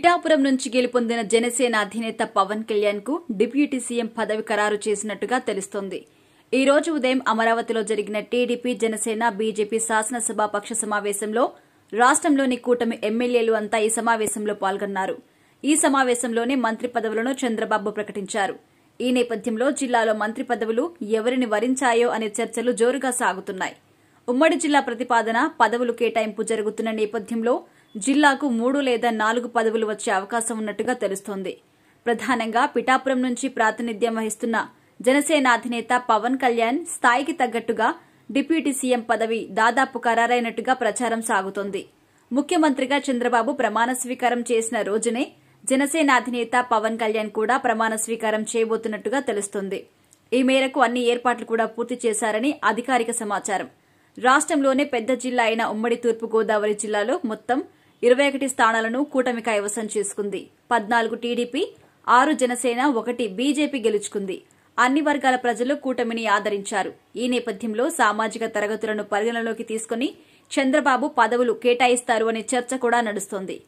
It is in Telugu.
పిఠాపురం నుంచి గెలుపొందిన జనసేన అధినేత పవన్ కళ్యాణ్ కు డిప్యూటీ సీఎం పదవి ఖరారు చేసినట్టుగా తెలుస్తోంది ఈ రోజు ఉదయం అమరావతిలో జరిగిన టీడీపీ జనసేన బీజేపీ శాసనసభ పక్ష సమావేశంలో రాష్ట్రంలోని కూటమి ఎమ్మెల్యేలు అంతా ఈ సమావేశంలో పాల్గొన్నారు ఈ సమావేశంలోనే మంత్రి పదవులను చంద్రబాబు ప్రకటించారు ఈ నేపథ్యంలో జిల్లాలో మంత్రి పదవులు ఎవరిని వరించాయో అనే చర్చలు జోరుగా సాగుతున్నాయి ఉమ్మడి జిల్లా ప్రతిపాదన పదవులు కేటాయింపు జరుగుతున్న నేపథ్యంలో జిల్లాకు మూడు లేదా నాలుగు పదవులు వచ్చే అవకాశం ఉన్నట్టుగా తెలుస్తోంది ప్రధానంగా పిఠాపురం నుంచి ప్రాతినిధ్యం వహిస్తున్న జనసేన అధినేత పవన్ కళ్యాణ్ స్థాయికి తగ్గట్టుగా డిప్యూటీ సీఎం పదవి దాదాపు ఖరారైనట్టుగా ప్రచారం సాగుతోంది ముఖ్యమంత్రిగా చంద్రబాబు ప్రమాణ స్వీకారం చేసిన రోజునే జనసేన అధినేత పవన్ కళ్యాణ్ కూడా ప్రమాణ స్వీకారం చేయబోతున్నట్టుగా తెలుస్తోంది ఈ మేరకు అన్ని ఏర్పాట్లు కూడా పూర్తి చేశారని అధికారిక సమాచారం రాష్ట్రంలోనే పెద్ద జిల్లా అయిన ఉమ్మడి తూర్పుగోదావరి జిల్లాలో మొత్తం ఇరవై ఒకటి స్థానాలను కూటమి కైవసం చేసుకుంది పద్నాలుగు టీడీపీ ఆరు జనసేన ఒకటి బీజేపీ గెలుచుకుంది అన్ని వర్గాల ప్రజలు కూటమిని ఆదరించారు ఈ నేపథ్యంలో సామాజిక తరగతులను పరిగణలోకి తీసుకుని చంద్రబాబు పదవులు కేటాయిస్తారు అనే చర్చ కూడా నడుస్తోంది